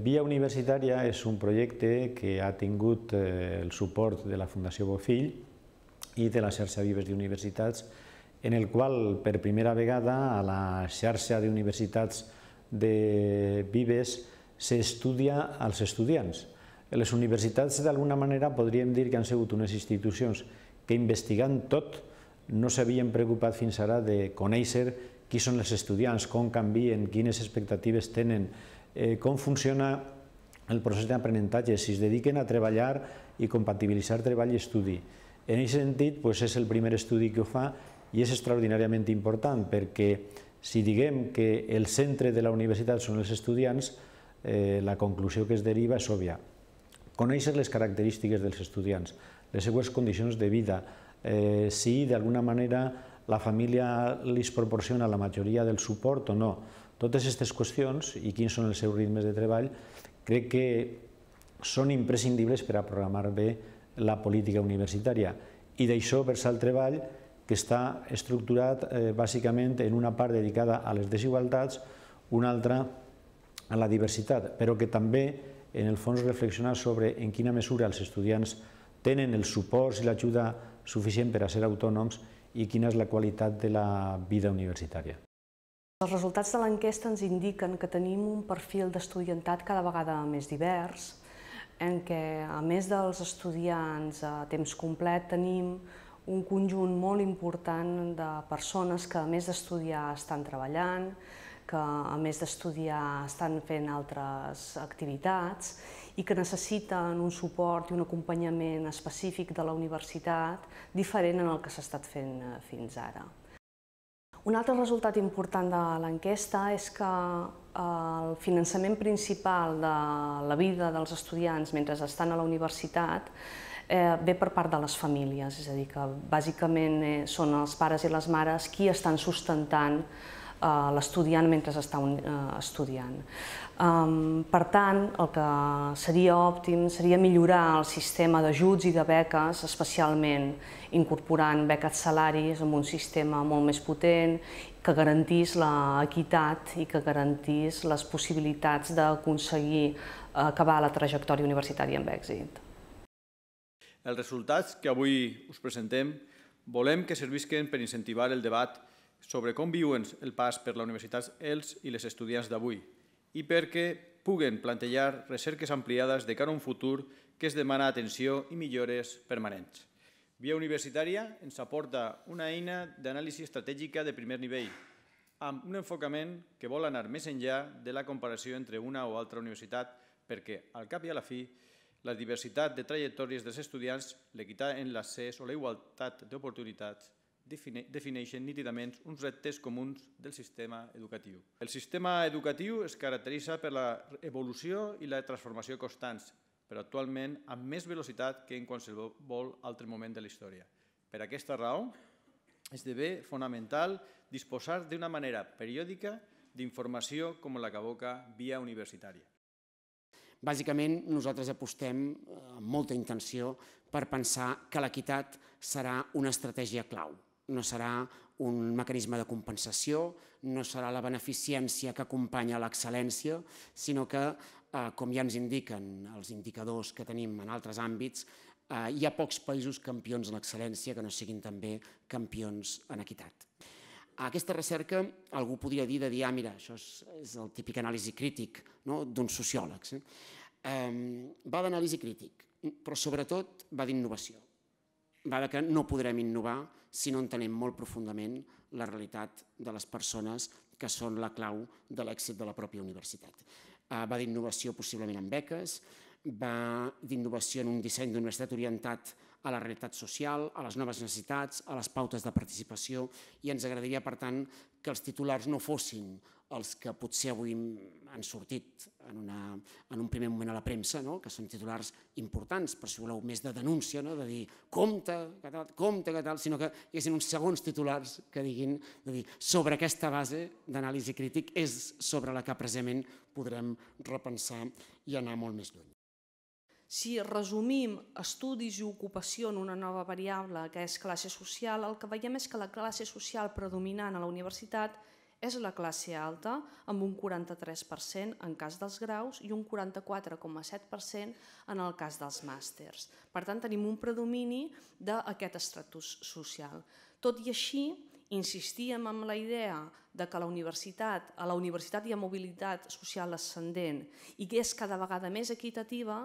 Via Universitària és un projecte que ha tingut eh, el suport de la Fundació Bofill i de la xarxa Vives d'Universitats, en el qual per primera vegada a la xarxa d'universitats de Vives s'estudia als estudiants. Les universitats, d'alguna manera, podríem dir que han sigut unes institucions que, investigant tot, no s'havien preocupat fins ara de conèixer qui són els estudiants, com canvien, quines expectatives tenen, eh, com funciona el procés d'aprenentatge, si es dediquen a treballar i compatibilitzar treball i estudi. En aquest sentit, és el primer estudi que ho fa i és extraordinàriament important perquè si diguem que el centre de la universitat són els estudiants, eh, la conclusió que es deriva és òbvia. Conèixer les característiques dels estudiants, les seues condicions de vida, eh, si d'alguna manera la família els proporciona la majoria del suport o no, totes aquestes qüestions i quins són els seus ritmes de treball crec que són imprescindibles per a programar bé la política universitària i d'això vers el treball que està estructurat eh, bàsicament en una part dedicada a les desigualtats, una altra a la diversitat, però que també en el fons reflexionar sobre en quina mesura els estudiants tenen el suport i l'ajuda suficient per a ser autònoms i quina és la qualitat de la vida universitària. Els resultats de l'enquesta ens indiquen que tenim un perfil d'estudiantat cada vegada més divers, en què, a més dels estudiants a temps complet, tenim un conjunt molt important de persones que, a més d'estudiar, estan treballant, que a més d'estudiar estan fent altres activitats i que necessiten un suport i un acompanyament específic de la universitat diferent en el que s'ha estat fent eh, fins ara. Un altre resultat important de l'enquesta és que eh, el finançament principal de la vida dels estudiants mentre estan a la universitat eh, ve per part de les famílies, és a dir, que bàsicament eh, són els pares i les mares qui estan sustentant Eh, l'estudiant mentre està un, eh, estudiant. Um, per tant, el que seria òptim seria millorar el sistema d'ajuts i de beques, especialment incorporant beques salaris amb un sistema molt més potent que garantís l'equitat i que garantís les possibilitats d'aconseguir acabar la trajectòria universitària amb èxit. Els resultats que avui us presentem volem que servisquen per incentivar el debat sobre com viuen el pas per la universitat els i les estudiants d'avui i perquè puguen plantejar recerques ampliades de cara a un futur que es demana atenció i millores permanents. Via Universitària ens aporta una eina d'anàlisi estratègica de primer nivell, amb un enfocament que vol anar més enllà de la comparació entre una o altra universitat, perquè, al cap i a la fi, la diversitat de trajectòries dels estudiants, l'equitat en l'accés o la igualtat d'oportunitats defineixen nítidament uns reptes comuns del sistema educatiu. El sistema educatiu es caracteritza per la evolució i la transformació constants, però actualment amb més velocitat que en qualsevol altre moment de la història. Per aquesta raó, esdevé fonamental disposar d'una manera periòdica d'informació com la que aboca via universitària. Bàsicament, nosaltres apostem eh, amb molta intenció per pensar que l'equitat serà una estratègia clau no serà un mecanisme de compensació, no serà la beneficència que acompanya l'excel·lència, sinó que, eh, com ja ens indiquen els indicadors que tenim en altres àmbits, eh, hi ha pocs països campions en excel·lència que no siguin també campions en equitat. Aquesta recerca, algú podria dir de dir, ah, mira, això és, és el típic anàlisi crític no? d'uns sociòlegs. Eh? Eh, va d'anàlisi crític, però sobretot va d'innovació va de que no podrem innovar si no entenem molt profundament la realitat de les persones que són la clau de l'èxit de la pròpia universitat. Eh, va d'innovació possiblement en beques, va d'innovació en un disseny d'universitat orientat a la realitat social, a les noves necessitats, a les pautes de participació i ens agradaria, per tant, que els titulars no fossin els que potser avui han sortit en, una, en un primer moment a la premsa, no? que són titulars importants, però si voleu més de denúncia, no? de dir compte, que tal, compte, que tal, sinó que hi haguessin uns segons titulars que diguin de dir, sobre aquesta base d'anàlisi crític és sobre la que precisament podrem repensar i anar molt més lluny. Si resumim estudis i ocupació en una nova variable que és classe social, el que veiem és que la classe social predominant a la universitat és és la classe alta, amb un 43% en cas dels graus i un 44,7% en el cas dels màsters. Per tant, tenim un predomini d'aquest estratus social. Tot i així, insistíem en la idea de que la universitat, a la universitat hi ha mobilitat social ascendent i que és cada vegada més equitativa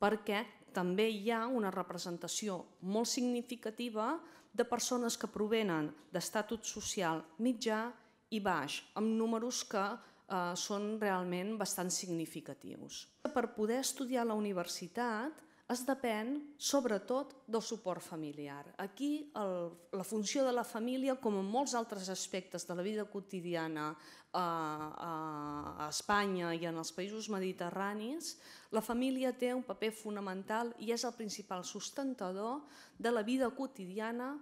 perquè també hi ha una representació molt significativa de persones que provenen d'estatut social mitjà, i baix, amb números que eh, són realment bastant significatius. Per poder estudiar a la universitat es depèn, sobretot, del suport familiar. Aquí el, la funció de la família, com en molts altres aspectes de la vida quotidiana eh, eh a Espanya i en els països mediterranis, la família té un paper fonamental i és el principal sustentador de la vida quotidiana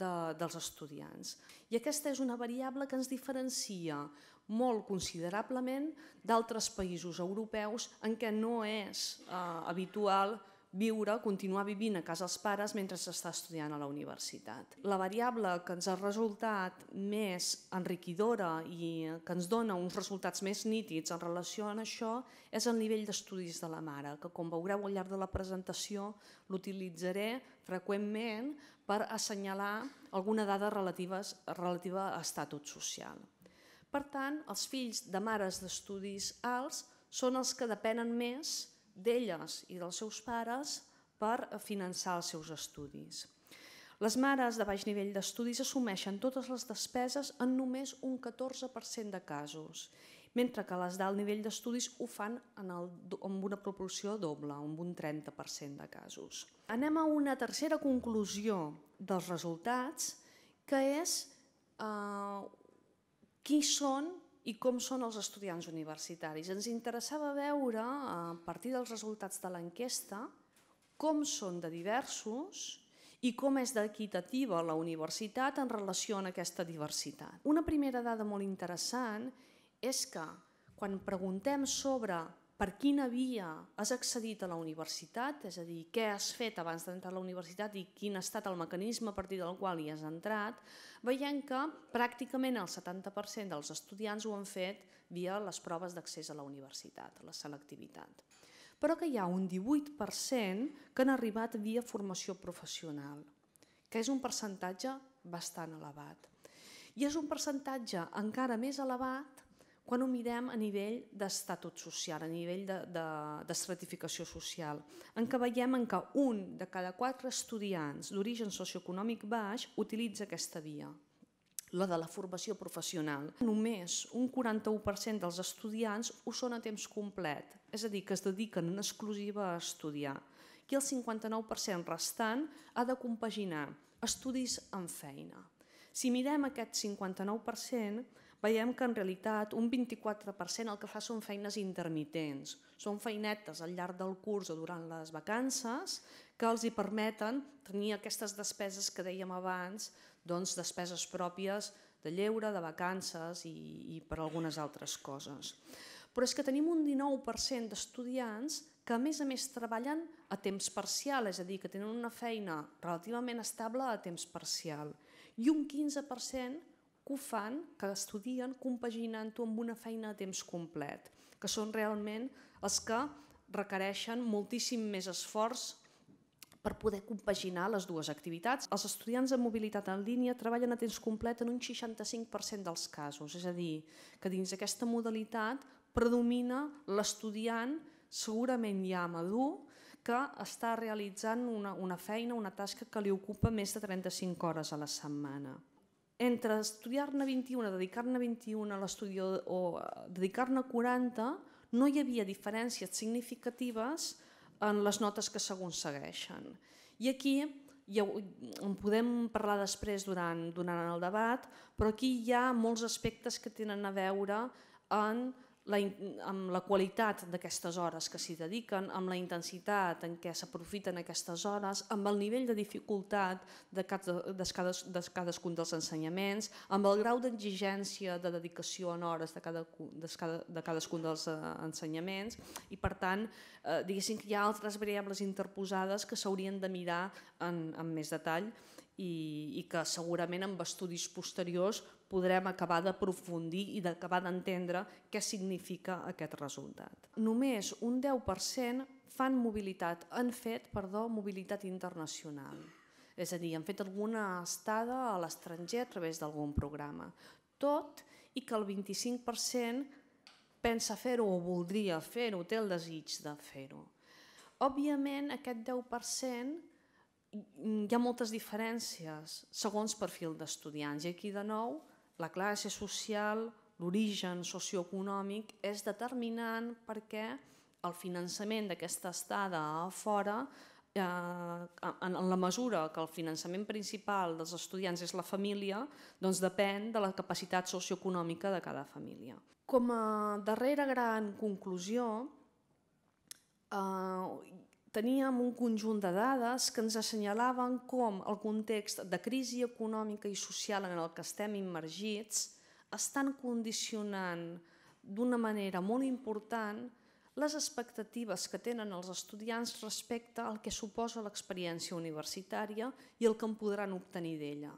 de, dels estudiants. I aquesta és una variable que ens diferencia molt considerablement d'altres països europeus en què no és eh, habitual que viure, continuar vivint a casa els pares mentre s'està estudiant a la universitat. La variable que ens ha resultat més enriquidora i que ens dona uns resultats més nítids en relació amb això és el nivell d'estudis de la mare, que com veureu al llarg de la presentació l'utilitzaré freqüentment per assenyalar alguna dada relativa, relativa a estatut social. Per tant, els fills de mares d'estudis alts són els que depenen més de d'elles i dels seus pares per eh, finançar els seus estudis. Les mares de baix nivell d'estudis assumeixen totes les despeses en només un 14% de casos, mentre que les d'alt nivell d'estudis ho fan en el, amb una proporció doble, amb un 30% de casos. Anem a una tercera conclusió dels resultats, que és eh, qui són i com són els estudiants universitaris. Ens interessava veure, a partir dels resultats de l'enquesta, com són de diversos i com és d'equitativa la universitat en relació a aquesta diversitat. Una primera dada molt interessant és que quan preguntem sobre per quina via has accedit a la universitat, és a dir, què has fet abans d'entrar a la universitat i quin ha estat el mecanisme a partir del qual hi has entrat, veiem que pràcticament el 70% dels estudiants ho han fet via les proves d'accés a la universitat, la selectivitat. Però que hi ha un 18% que han arribat via formació professional, que és un percentatge bastant elevat. I és un percentatge encara més elevat quan ho mirem a nivell d'estatut social, a nivell d'estratificació de, de, de social, en què veiem en què un de cada quatre estudiants d'origen socioeconòmic baix utilitza aquesta via, la de la formació professional. Només un 41% dels estudiants ho són a temps complet, és a dir, que es dediquen en exclusiva a estudiar. I el 59% restant ha de compaginar estudis amb feina. Si mirem aquest 59%, veiem que en realitat un 24% el que fa són feines intermitents, són feinetes al llarg del curs o durant les vacances que els hi permeten tenir aquestes despeses que dèiem abans, doncs despeses pròpies de lleure, de vacances i, i per algunes altres coses. Però és que tenim un 19% d'estudiants que a més a més treballen a temps parcial, és a dir, que tenen una feina relativament estable a temps parcial, i un 15% que ho fan, que estudien compaginant-ho amb una feina a temps complet, que són realment els que requereixen moltíssim més esforç per poder compaginar les dues activitats. Els estudiants de mobilitat en línia treballen a temps complet en un 65% dels casos, és a dir, que dins d'aquesta modalitat predomina l'estudiant segurament ja madur que està realitzant una, una feina, una tasca que li ocupa més de 35 hores a la setmana entre estudiar-ne 21, dedicar-ne 21 a l'estudi o dedicar-ne 40, no hi havia diferències significatives en les notes que segons segueixen. I aquí ja en podem parlar després durant, durant el debat, però aquí hi ha molts aspectes que tenen a veure en la, amb la qualitat d'aquestes hores que s'hi dediquen, amb la intensitat en què s'aprofiten aquestes hores, amb el nivell de dificultat de, cada, de, cades, de cadascun dels ensenyaments, amb el grau d'exigència de dedicació en hores de, cada, de, cada, de cadascun dels eh, ensenyaments i per tant eh, diguéssim que hi ha altres variables interposades que s'haurien de mirar en, en més detall i, i que segurament amb estudis posteriors podrem acabar d'aprofundir i d'acabar d'entendre què significa aquest resultat. Només un 10% fan mobilitat, han fet, perdó, mobilitat internacional. És a dir, han fet alguna estada a l'estranger a través d'algun programa. Tot i que el 25% pensa fer-ho o voldria fer-ho, té el desig de fer-ho. Òbviament, aquest 10% hi ha moltes diferències segons perfil d'estudiants i aquí de nou la classe social, l'origen socioeconòmic és determinant perquè el finançament d'aquesta estada a fora eh, en, en la mesura que el finançament principal dels estudiants és la família, doncs depèn de la capacitat socioeconòmica de cada família. Com a darrera gran conclusió, eh, teníem un conjunt de dades que ens assenyalaven com el context de crisi econòmica i social en el que estem immergits estan condicionant d'una manera molt important les expectatives que tenen els estudiants respecte al que suposa l'experiència universitària i el que en podran obtenir d'ella.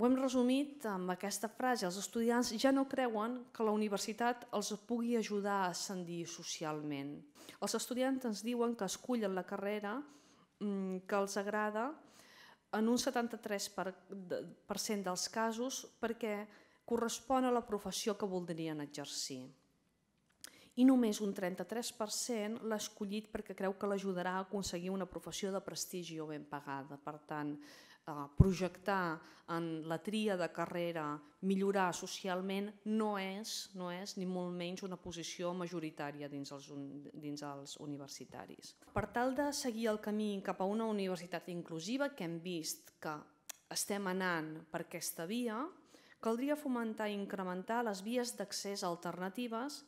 Ho hem resumit amb aquesta frase, els estudiants ja no creuen que la universitat els pugui ajudar a ascendir socialment. Els estudiants ens diuen que escullen la carrera mm, que els agrada en un 73% dels casos perquè correspon a la professió que voldrien exercir. I només un 33% l'ha escollit perquè creu que l'ajudarà a aconseguir una professió de prestigi o ben pagada. Per tant, Eh, projectar en la tria de carrera, millorar socialment, no és, no és ni molt menys una posició majoritària dins els, dins els universitaris. Per tal de seguir el camí cap a una universitat inclusiva, que hem vist que estem anant per aquesta via, caldria fomentar i incrementar les vies d'accés alternatives,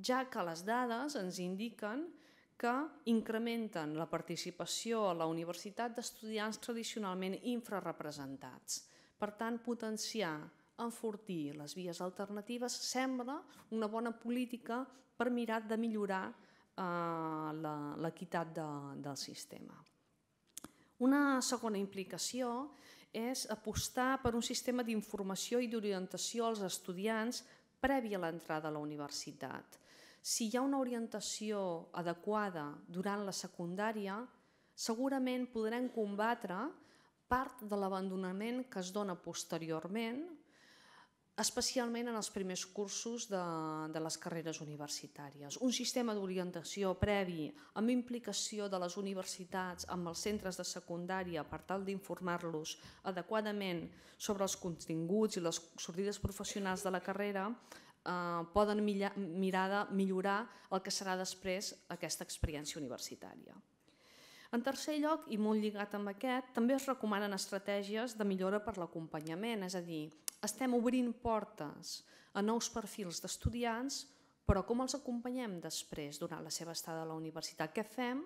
ja que les dades ens indiquen que incrementen la participació a la universitat d'estudiants tradicionalment infrarrepresentats. Per tant, potenciar, enfortir les vies alternatives sembla una bona política per mirar de millorar eh, l'equitat de, del sistema. Una segona implicació és apostar per un sistema d'informació i d'orientació als estudiants prèvia a l'entrada a la universitat si hi ha una orientació adequada durant la secundària, segurament podrem combatre part de l'abandonament que es dona posteriorment, especialment en els primers cursos de, de les carreres universitàries. Un sistema d'orientació previ amb implicació de les universitats amb els centres de secundària per tal d'informar-los adequadament sobre els continguts i les sortides professionals de la carrera Eh, poden mirar de millorar el que serà després aquesta experiència universitària. En tercer lloc, i molt lligat amb aquest, també es recomanen estratègies de millora per l'acompanyament, és a dir, estem obrint portes a nous perfils d'estudiants, però com els acompanyem després, durant la seva estada a la universitat? Què fem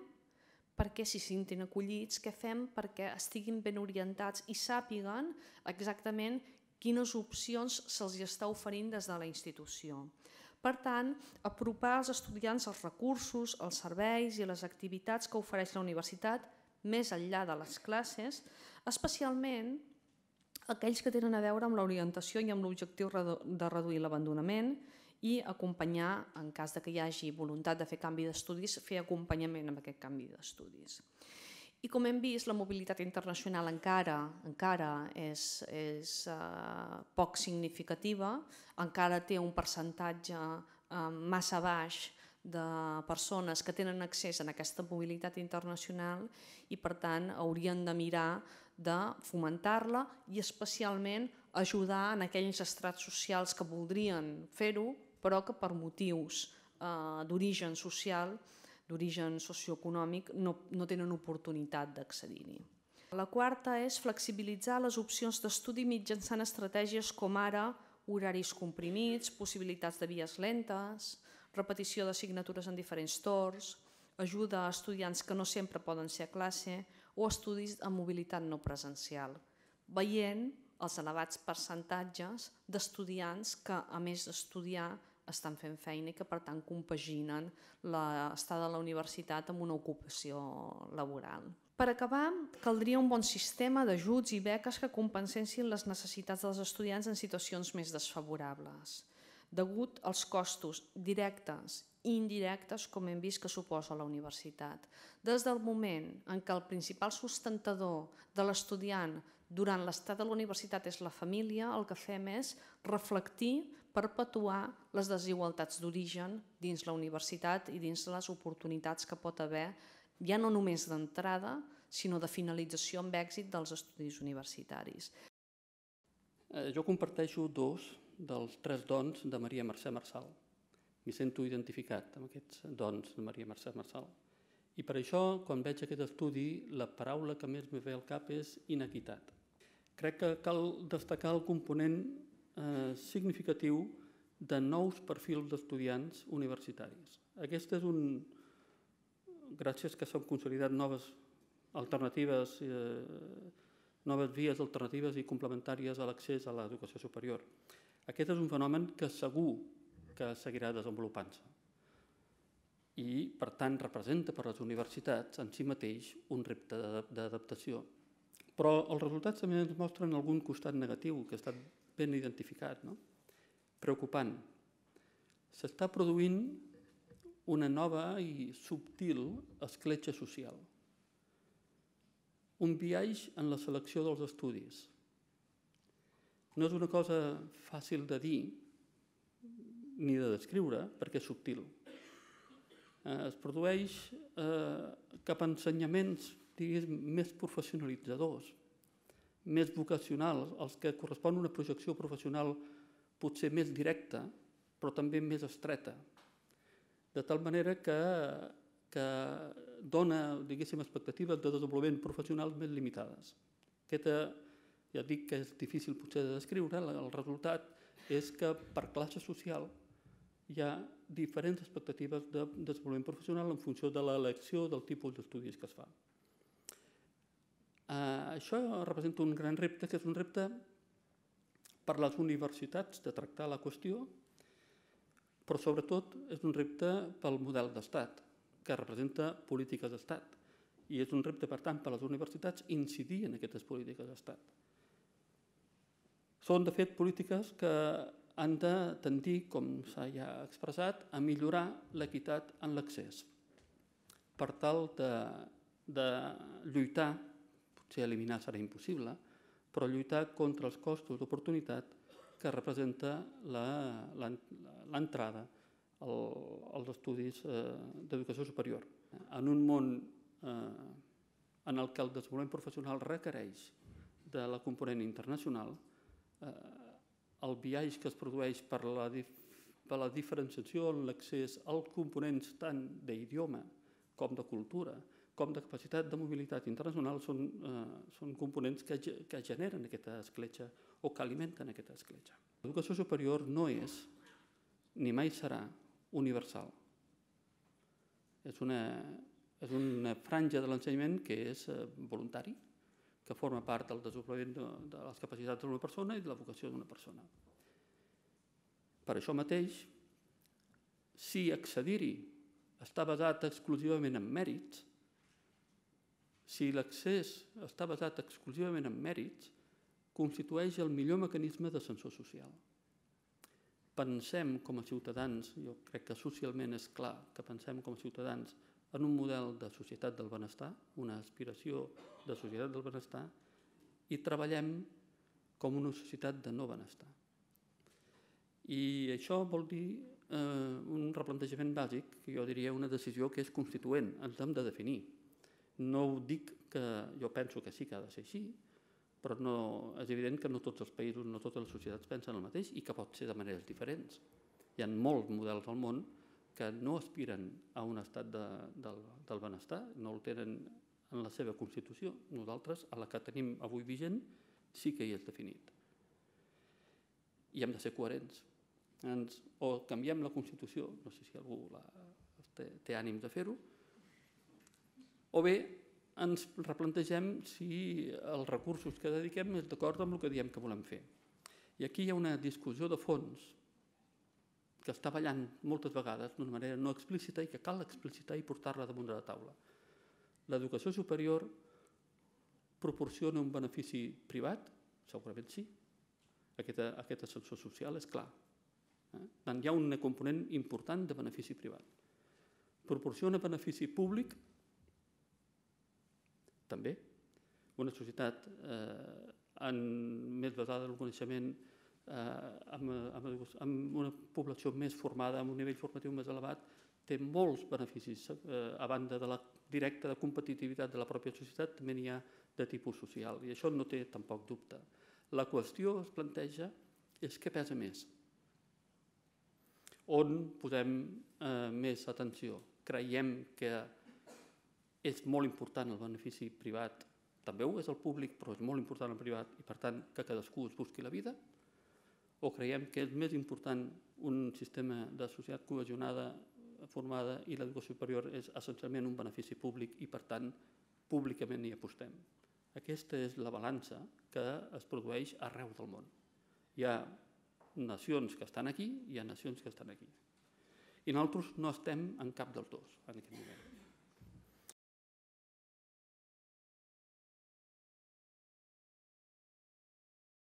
perquè s'hi sentin acollits? Què fem perquè estiguin ben orientats i sàpiguen exactament quines opcions se'ls està oferint des de la institució. Per tant, apropar als estudiants els recursos, els serveis i les activitats que ofereix la universitat més enllà de les classes, especialment aquells que tenen a veure amb l'orientació i amb l'objectiu de reduir l'abandonament i acompanyar, en cas de que hi hagi voluntat de fer canvi d'estudis, fer acompanyament amb aquest canvi d'estudis. I com hem vist, la mobilitat internacional encara encara és, és eh, poc significativa, encara té un percentatge eh, massa baix de persones que tenen accés a aquesta mobilitat internacional i, per tant, haurien de mirar de fomentar-la i especialment ajudar en aquells estrats socials que voldrien fer-ho, però que per motius eh, d'origen social d'origen socioeconòmic no, no tenen oportunitat d'accedir-hi. La quarta és flexibilitzar les opcions d'estudi mitjançant estratègies com ara horaris comprimits, possibilitats de vies lentes, repetició d'assignatures en diferents torns, ajuda a estudiants que no sempre poden ser a classe o estudis amb mobilitat no presencial, veient els elevats percentatges d'estudiants que, a més d'estudiar, estan fent feina i que per tant compaginen l'estada a la universitat amb una ocupació laboral. Per acabar, caldria un bon sistema d'ajuts i beques que compensessin les necessitats dels estudiants en situacions més desfavorables, degut als costos directes i indirectes, com hem vist que suposa la universitat. Des del moment en què el principal sustentador de l'estudiant durant l'estat de la universitat és la família, el que fem és reflectir perpetuar les desigualtats d'origen dins la universitat i dins les oportunitats que pot haver, ja no només d'entrada, sinó de finalització amb èxit dels estudis universitaris. Eh, jo comparteixo dos dels tres dons de Maria Mercè Marçal. M'hi sento identificat amb aquests dons de Maria Mercè Marçal. I per això, quan veig aquest estudi, la paraula que més me ve al cap és inequitat. Crec que cal destacar el component Eh, significatiu de nous perfils d'estudiants universitaris. Aquest és un... Gràcies que s'han consolidat noves alternatives, eh, noves vies alternatives i complementàries a l'accés a l'educació superior. Aquest és un fenomen que segur que seguirà desenvolupant-se i, per tant, representa per les universitats en si mateix un repte d'adaptació. Però els resultats també ens mostren algun costat negatiu que ha estat ben identificat. No? Preocupant. S'està produint una nova i subtil escletxa social. Un viatge en la selecció dels estudis. No és una cosa fàcil de dir ni de descriure, perquè és subtil. Eh, es produeix eh, cap a ensenyaments diguis, més professionalitzadors, més vocacionals, els que correspon a una projecció professional potser més directa, però també més estreta. De tal manera que, que dona, diguéssim, expectatives de desenvolupament professional més limitades. Aquesta, ja dic que és difícil potser de descriure, el resultat és que per classe social hi ha diferents expectatives de desenvolupament professional en funció de l'elecció del tipus d'estudis que es fa. Eh, això representa un gran repte, que és un repte per les universitats de tractar la qüestió, però sobretot és un repte pel model d'estat, que representa polítiques d'estat. I és un repte, per tant, per a les universitats incidir en aquestes polítiques d'estat. Són, de fet, polítiques que han de tendir, com s'ha ja expressat, a millorar l'equitat en l'accés per tal de, de lluitar si eliminar serà impossible, però lluitar contra els costos d'oportunitat que representa l'entrada al, als estudis eh, d'educació superior. En un món eh, en el el desenvolupament professional requereix de la component internacional, eh, el viatge que es produeix per la, per la diferenciació en l'accés als components tant d'idioma com de cultura, com de capacitat de mobilitat internacional són, eh, són components que, que generen aquesta escletxa o que alimenten aquesta escletxa. L'educació superior no és, ni mai serà, universal. És una, és una franja de l'ensenyament que és eh, voluntari, que forma part del desenvolupament de, de les capacitats d'una persona i de la vocació d'una persona. Per això mateix, si accedir-hi està basat exclusivament en mèrits, si l'accés està basat exclusivament en mèrits, constitueix el millor mecanisme d'ascensor social. Pensem com a ciutadans, jo crec que socialment és clar que pensem com a ciutadans en un model de societat del benestar, una aspiració de societat del benestar, i treballem com una societat de no benestar. I això vol dir eh, un replantejament bàsic, que jo diria una decisió que és constituent, ens hem de definir, no ho dic que jo penso que sí que ha de ser així, però no, és evident que no tots els països, no totes les societats pensen el mateix i que pot ser de maneres diferents. Hi ha molts models al món que no aspiren a un estat de, del, del benestar, no el tenen en la seva Constitució. Nosaltres, a la que tenim avui vigent, sí que hi és definit. I hem de ser coherents. Ens, o canviem la Constitució, no sé si algú la, té, té ànims de fer-ho, o bé ens replantegem si els recursos que dediquem és d'acord amb el que diem que volem fer. I aquí hi ha una discussió de fons que està ballant moltes vegades d'una manera no explícita i que cal explicitar i portar-la damunt de la taula. L'educació superior proporciona un benefici privat? Segurament sí. Aquest, aquest ascensor social és clar. Eh? hi ha un component important de benefici privat. Proporciona benefici públic? també. Una societat eh, en, més basada en el coneixement, eh, amb, amb, amb una població més formada, amb un nivell formatiu més elevat, té molts beneficis. Eh, a banda de la directa de competitivitat de la pròpia societat, també n'hi ha de tipus social, i això no té tampoc dubte. La qüestió que es planteja és què pesa més, on posem eh, més atenció. Creiem que és molt important el benefici privat, també ho és el públic, però és molt important el privat, i per tant que cadascú es busqui la vida, o creiem que és més important un sistema de societat cohesionada, formada, i l'educació superior és essencialment un benefici públic i, per tant, públicament hi apostem. Aquesta és la balança que es produeix arreu del món. Hi ha nacions que estan aquí i hi ha nacions que estan aquí. I nosaltres no estem en cap dels dos en aquest moment.